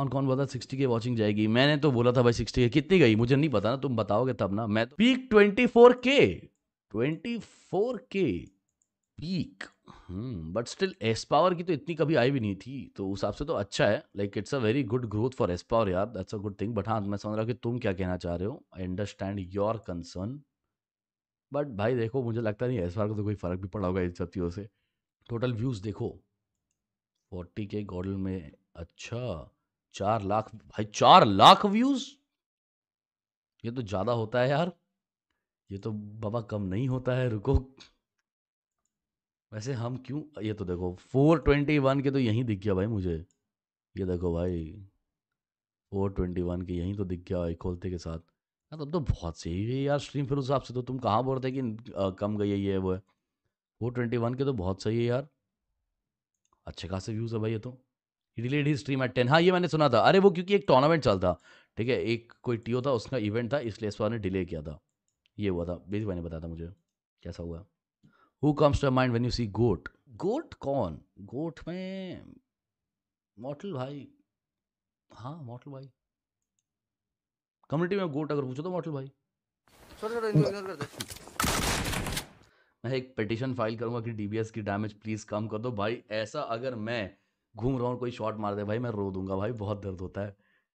कौन कौन बोला सिक्सटी के वॉचिंग जाएगी मैंने तो बोला था भाई सिक्सटी के कितनी गई मुझे नहीं पता ना तुम बताओगे तब ना मैं तो पीक ट्वेंटी फोर के ट्वेंटी फोर के peak but still S power की तो इतनी कभी आई भी नहीं थी तो उस हिसाब से तो अच्छा है like it's a very good growth for S power यार that's a good thing but हाँ मैं समझ रहा हूँ कि तुम क्या कहना चाह रहे हो I understand your concern but भाई देखो मुझे लगता नहीं एस पावर का तो कोई फ़र्क भी पड़ा होगा इन सब चीज़ों से टोटल व्यूज़ देखो फोर्टी के गॉडल में अच्छा चार लाख भाई चार लाख व्यूज ये तो ज्यादा होता है यार ये तो बाबा कम नहीं होता है रुको वैसे हम क्यों ये तो देखो फोर ट्वेंटी वन के तो यहीं दिख गया भाई मुझे ये देखो भाई फोर ट्वेंटी वन के यहीं तो दिख गया भाई खोलते के साथ हाँ, तब तो बहुत सही है यार स्ट्रीम फिर उस हिसाब से तो तुम कहाँ बोलते कि कम गई है ये वो है फोर ट्वेंटी वन के तो बहुत सही है यार अच्छे खासे व्यूज़ है भाई ये तो डिलेड ही स्ट्रीम एट टेन हाँ ये मैंने सुना था अरे वो क्योंकि एक टूर्नामेंट चलता ठीक है एक कोई टीओ था उसका इवेंट था इसलिए इस बार ने डिले किया था ये हुआ था बेसिक मैंने बताया था मुझे कैसा हुआ who comes to mind when you see goat goat कौन गोट में मॉटल भाई हाँ मॉटल भाई कम्युनिटी में गोट अगर पूछो तो मॉटल भाई मैं एक पिटिशन फाइल करूंगा कि डीबीएस की डैमेज प्लीज कम कर दो भाई ऐसा अगर मैं घूम रहा हूँ कोई शॉट मार दे भाई मैं रो दूंगा भाई बहुत दर्द होता है